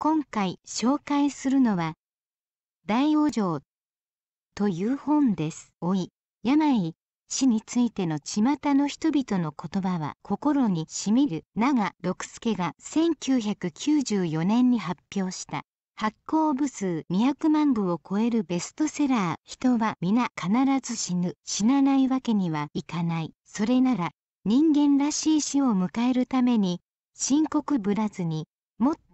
今回紹介するのは大往生という本です。老い、病、死についての巷の人々の言葉は心にしみる長六助が1994年に発表した発行部数200万部を超えるベストセラー人は皆必ず死ぬ死なないわけにはいかないそれなら人間らしい死を迎えるために深刻ぶらずに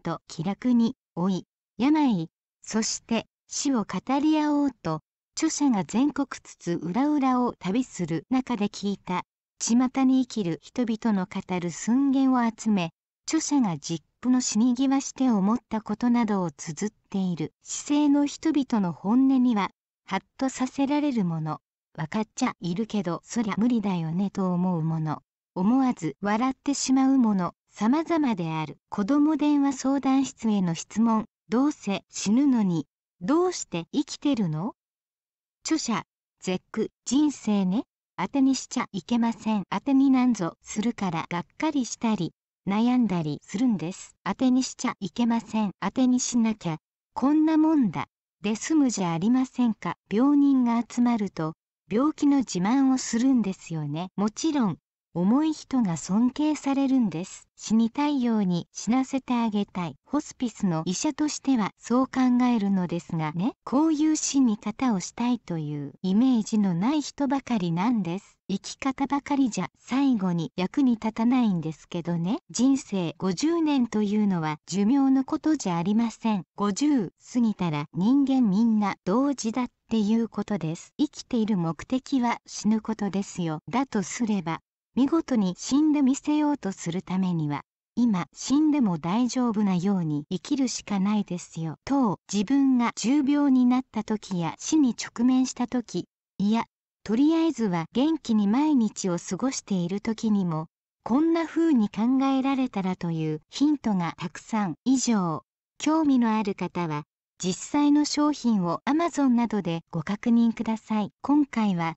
と気楽に老い病そして死を語り合おうと著者が全国津々浦々を旅する中で聞いた巷に生きる人々の語る寸言を集め著者が実父の死に際して思ったことなどを綴っている姿勢の人々の本音にはハッとさせられるもの分かっちゃいるけどそりゃ無理だよねと思うもの思わず笑ってしまうもの様々である子ども電話相談室への質問どうせ死ぬのにどうして生きてるの著者絶句人生ね当てにしちゃいけません当てになんぞするからがっかりしたり悩んだりするんです当てにしちゃいけません当てにしなきゃこんなもんだで済むじゃありませんか病人が集まると病気の自慢をするんですよねもちろん重い人が尊敬されるんです死にたいように死なせてあげたいホスピスの医者としてはそう考えるのですがねこういう死に方をしたいというイメージのない人ばかりなんです生き方ばかりじゃ最後に役に立たないんですけどね人生50年というのは寿命のことじゃありません50過ぎたら人間みんな同時だっていうことです生きている目的は死ぬことですよだとすれば見事に死んでみせようとするためには今死んでも大丈夫なように生きるしかないですよと自分が重病になった時や死に直面した時いやとりあえずは元気に毎日を過ごしている時にもこんな風に考えられたらというヒントがたくさん以上興味のある方は実際の商品を Amazon などでご確認ください今回は